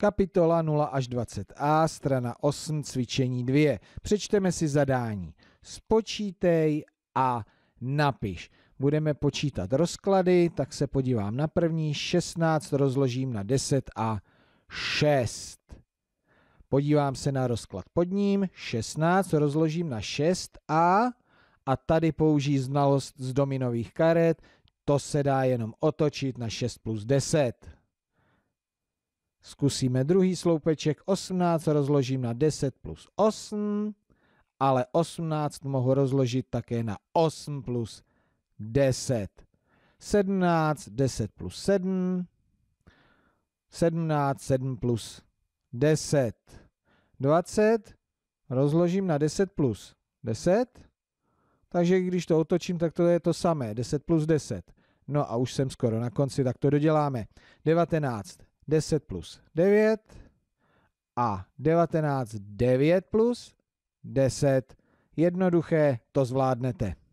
Kapitola 0 až 20a, strana 8, cvičení 2. Přečteme si zadání. Spočítej a napiš. Budeme počítat rozklady, tak se podívám na první. 16 rozložím na 10 a 6. Podívám se na rozklad pod ním. 16 rozložím na 6 a a tady použij znalost z dominových karet. To se dá jenom otočit na 6 plus 10. Zkusíme druhý sloupeček, 18 rozložím na 10 plus 8, ale 18 mohu rozložit také na 8 plus 10. 17, 10 plus 7, 17, 7 plus 10. 20 rozložím na 10 plus 10, takže když to otočím, tak to je to samé, 10 plus 10. No a už jsem skoro na konci, tak to doděláme. 19, 10 plus 9 a 19 9 plus 10. Jednoduché to zvládnete.